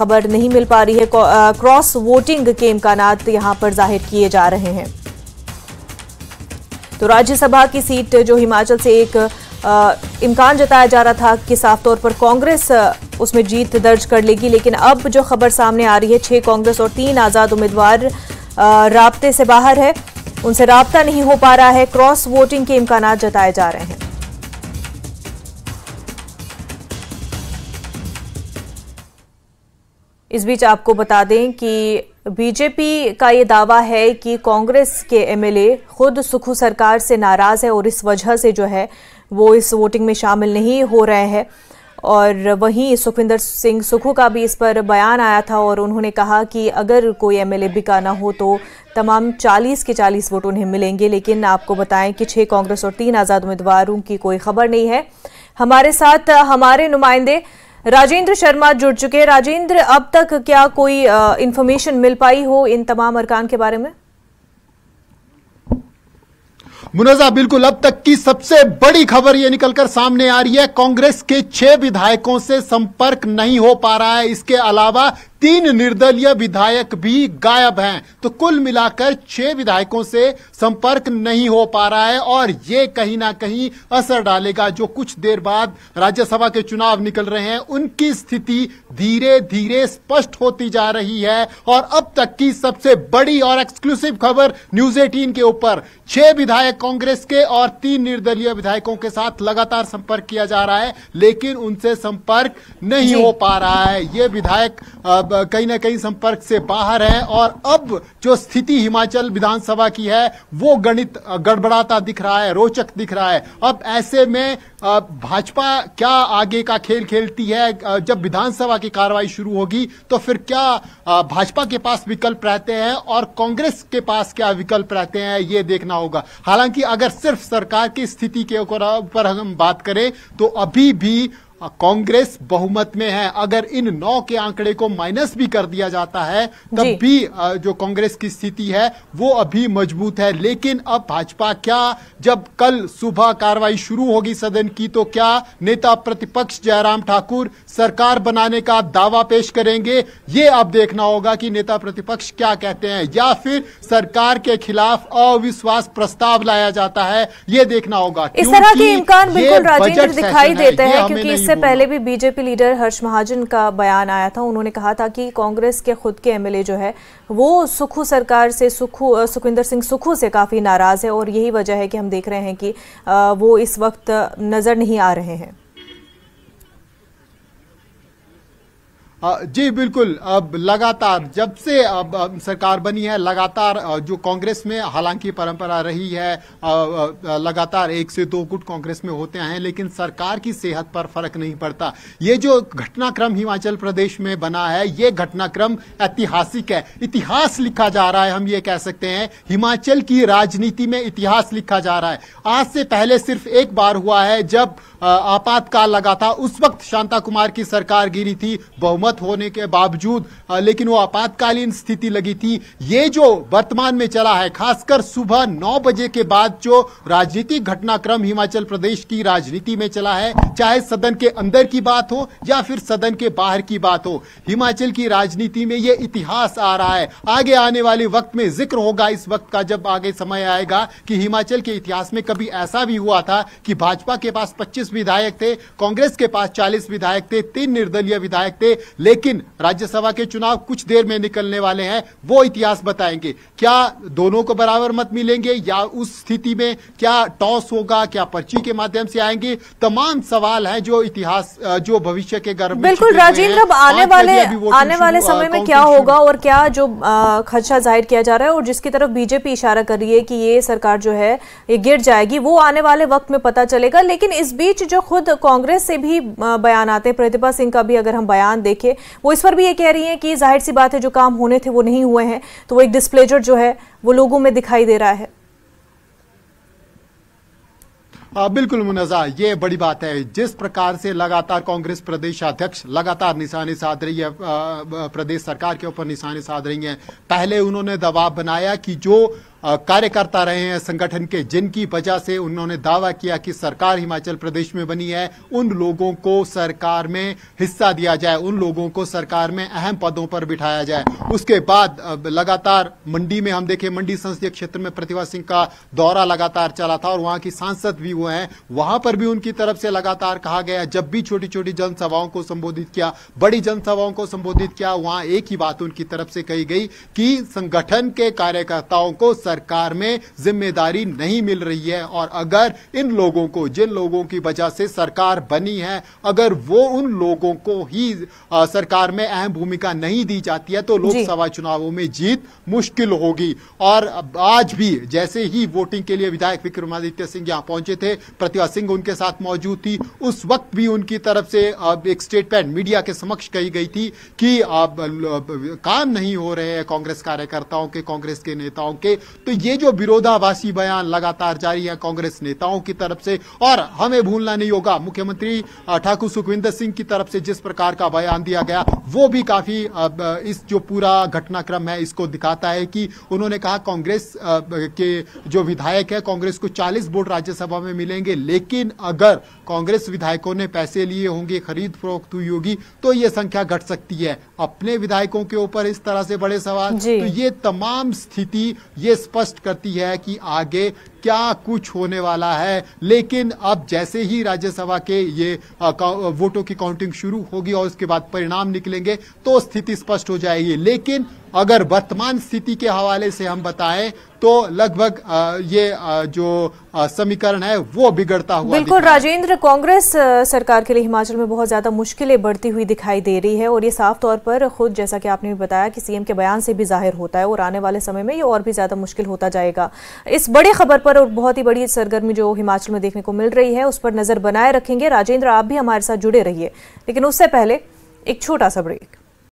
खबर नहीं मिल पा रही है क्रॉस वोटिंग के इम्कान यहां पर जाहिर किए जा रहे हैं तो राज्यसभा की सीट जो हिमाचल से एक इम्कान जताया जा रहा था कि साफ तौर पर कांग्रेस उसमें जीत दर्ज कर लेगी लेकिन अब जो खबर सामने आ रही है छह कांग्रेस और तीन आज़ाद उम्मीदवार रबते से बाहर है उनसे रबता नहीं हो पा रहा है क्रॉस वोटिंग के इम्कान जताए जा रहे हैं इस बीच आपको बता दें कि बीजेपी का ये दावा है कि कांग्रेस के एमएलए खुद सुखू सरकार से नाराज है और इस वजह से जो है वो इस वोटिंग में शामिल नहीं हो रहे हैं और वहीं सुखविंदर सिंह सुखू का भी इस पर बयान आया था और उन्होंने कहा कि अगर कोई एमएलए बिका ना हो तो तमाम 40 के 40 वोट उन्हें मिलेंगे लेकिन आपको बताएं कि छह कांग्रेस और तीन आज़ाद उम्मीदवारों की कोई खबर नहीं है हमारे साथ हमारे नुमाइंदे राजेंद्र शर्मा जुड़ चुके हैं राजेंद्र अब तक क्या कोई इंफॉर्मेशन मिल पाई हो इन तमाम अरकान के बारे में मुनजा बिल्कुल अब तक की सबसे बड़ी खबर ये निकलकर सामने आ रही है कांग्रेस के छह विधायकों से संपर्क नहीं हो पा रहा है इसके अलावा तीन निर्दलीय विधायक भी गायब हैं तो कुल मिलाकर छह विधायकों से संपर्क नहीं हो पा रहा है और ये कहीं ना कहीं असर डालेगा जो कुछ देर बाद राज्यसभा के चुनाव निकल रहे हैं उनकी स्थिति धीरे धीरे स्पष्ट होती जा रही है और अब तक की सबसे बड़ी और एक्सक्लूसिव खबर न्यूज एटीन के ऊपर छह विधायक कांग्रेस के और तीन निर्दलीय विधायकों के साथ लगातार संपर्क किया जा रहा है लेकिन उनसे संपर्क नहीं हो पा रहा है ये विधायक कहीं ना कहीं संपर्क से बाहर है और अब जो स्थिति हिमाचल विधानसभा की है वो गणित गड़बड़ाता दिख रहा है रोचक दिख रहा है अब ऐसे में भाजपा क्या आगे का खेल खेलती है जब विधानसभा की कार्रवाई शुरू होगी तो फिर क्या भाजपा के पास विकल्प रहते हैं और कांग्रेस के पास क्या विकल्प रहते हैं ये देखना होगा हालांकि अगर सिर्फ सरकार की स्थिति के ऊपर हम बात करें तो अभी भी हाँ, कांग्रेस बहुमत में है अगर इन नौ के आंकड़े को माइनस भी कर दिया जाता है तब भी जो कांग्रेस की स्थिति है वो अभी मजबूत है लेकिन अब भाजपा क्या जब कल सुबह कार्रवाई शुरू होगी सदन की तो क्या नेता प्रतिपक्ष जयराम ठाकुर सरकार बनाने का दावा पेश करेंगे ये अब देखना होगा कि नेता प्रतिपक्ष क्या कहते हैं या फिर सरकार के खिलाफ अविश्वास प्रस्ताव लाया जाता है ये देखना होगा इस तरह के इम्कान बिल्कुल राजेंद्र दिखाई देते हैं क्योंकि इससे इससे पहले भी बीजेपी लीडर हर्ष महाजन का बयान आया था उन्होंने कहा था कि कांग्रेस के खुद के एमएलए जो है वो सुखू सरकार से सुखू सुखविंदर सिंह सुखू से काफ़ी नाराज़ है और यही वजह है कि हम देख रहे हैं कि वो इस वक्त नज़र नहीं आ रहे हैं जी बिल्कुल अब लगातार जब से अब, सरकार बनी है लगातार जो कांग्रेस में हालांकि परंपरा रही है लगातार एक से दो गुट कांग्रेस में होते हैं लेकिन सरकार की सेहत पर फर्क नहीं पड़ता ये जो घटनाक्रम हिमाचल प्रदेश में बना है ये घटनाक्रम ऐतिहासिक है इतिहास लिखा जा रहा है हम ये कह सकते हैं हिमाचल की राजनीति में इतिहास लिखा जा रहा है आज से पहले सिर्फ एक बार हुआ है जब आपातकाल लगा था उस वक्त शांता कुमार की सरकार गिरी थी बहुमत मौत होने के बावजूद लेकिन वो आपातकालीन स्थिति लगी थी ये जो वर्तमान में चला है खासकर सुबह नौ बजे के बाद जो राजनीतिक घटनाक्रम हिमाचल प्रदेश की राजनीति में चला है चाहे सदन के अंदर की बात हो या फिर सदन के बाहर की बात हो हिमाचल की राजनीति में ये इतिहास आ रहा है आगे आने वाले वक्त में जिक्र होगा इस वक्त का जब आगे समय आएगा कि हिमाचल के इतिहास में कभी ऐसा भी हुआ था कि भाजपा के पास पच्चीस विधायक थे कांग्रेस के पास चालीस विधायक थे तीन निर्दलीय विधायक थे लेकिन राज्यसभा के चुनाव कुछ देर में निकलने वाले हैं वो इतिहास बताएंगे क्या दोनों को बराबर मत मिलेंगे या उस स्थिति में क्या टॉस होगा क्या पर्ची के माध्यम से आएंगे तमाम सवाल हैं जो इतिहास जो भविष्य के गर्भ बिल्कुल राजेंद्र आने वाले आने वाले समय में क्या होगा और क्या जो खदशा जाहिर किया जा रहा है और जिसकी तरफ बीजेपी इशारा कर रही है कि ये सरकार जो है ये गिर जाएगी वो आने वाले वक्त में पता चलेगा लेकिन इस बीच जो खुद कांग्रेस से भी बयान आते हैं प्रतिभा सिंह का भी अगर हम बयान देखें देखिए वो इस पर भी ये कह रही हैं कि जाहिर सी बात है जो काम होने थे वो नहीं हुए हैं तो वो एक डिस्प्लेजर जो है वो लोगों में दिखाई दे रहा है आ, बिल्कुल मुनजा ये बड़ी बात है जिस प्रकार से लगातार कांग्रेस प्रदेश अध्यक्ष लगातार निशाने साध रही है प्रदेश सरकार के ऊपर निशाने साध रही है पहले उन्होंने दबाव बनाया कि जो कार्यकर्ता रहे हैं संगठन के जिनकी वजह से उन्होंने दावा किया कि सरकार हिमाचल प्रदेश में बनी है उन लोगों को सरकार में हिस्सा दिया जाए उन लोगों को सरकार में अहम पदों पर बिठाया जाए उसके बाद लगातार मंडी में हम देखें मंडी संसदीय क्षेत्र में प्रतिभा सिंह का दौरा लगातार चला था और वहां की सांसद भी वो हैं वहां पर भी उनकी तरफ से लगातार कहा गया जब भी छोटी छोटी जनसभाओं को संबोधित किया बड़ी जनसभाओं को संबोधित किया वहां एक ही बात उनकी तरफ से कही गई कि संगठन के कार्यकर्ताओं को सर सरकार में जिम्मेदारी नहीं मिल रही है और अगर इन लोगों को जिन लोगों की वजह से सरकार बनी है अगर वो उन लोगों को ही आ, सरकार में अहम भूमिका नहीं दी जाती है तो लोकसभा चुनावों में जीत मुश्किल होगी और आज भी जैसे ही वोटिंग के लिए विधायक विक्रमादित्य सिंह यहां पहुंचे थे प्रतिभा सिंह उनके साथ मौजूद थी उस वक्त भी उनकी तरफ से एक स्टेटमेंट मीडिया के समक्ष कही गई थी कि काम नहीं हो रहे हैं कांग्रेस कार्यकर्ताओं के कांग्रेस के नेताओं के तो ये जो विरोधावासी बयान लगातार जारी है कांग्रेस नेताओं की तरफ से और हमें भूलना नहीं होगा मुख्यमंत्री ठाकुर सुखविंदर सिंह की तरफ से जिस प्रकार का बयान दिया गया वो भी काफी इस जो पूरा घटनाक्रम है इसको दिखाता है कि उन्होंने कहा कांग्रेस के जो विधायक है कांग्रेस को 40 वोट राज्यसभा में मिलेंगे लेकिन अगर कांग्रेस विधायकों ने पैसे लिए होंगे खरीद फरोख्त हुई होगी तो ये संख्या घट सकती है अपने विधायकों के ऊपर इस तरह से बड़े सवाल तो ये तमाम स्थिति ये स्पष्ट करती है कि आगे क्या कुछ होने वाला है लेकिन अब जैसे ही राज्यसभा के ये वोटों की काउंटिंग शुरू होगी और उसके बाद परिणाम निकलेंगे तो स्थिति स्पष्ट हो जाएगी लेकिन अगर वर्तमान स्थिति के हवाले से हम बताएं तो लगभग ये जो समीकरण है वो बिगड़ता हुआ बिल्कुल राजेंद्र कांग्रेस सरकार के लिए हिमाचल में बहुत ज्यादा मुश्किलें बढ़ती हुई दिखाई दे रही है और ये साफ तौर पर खुद जैसा कि आपने भी बताया कि सीएम के बयान से भी जाहिर होता है और आने वाले समय में ये और भी ज्यादा मुश्किल होता जाएगा इस बड़ी खबर पर पर और बहुत ही बड़ी सरगर्मी जो हिमाचल में देखने को मिल रही है उस पर नज़र बनाए रखेंगे राजेंद्र आप भी हमारे साथ जुड़े रहिए लेकिन उससे पहले एक छोटा सा ब्रेक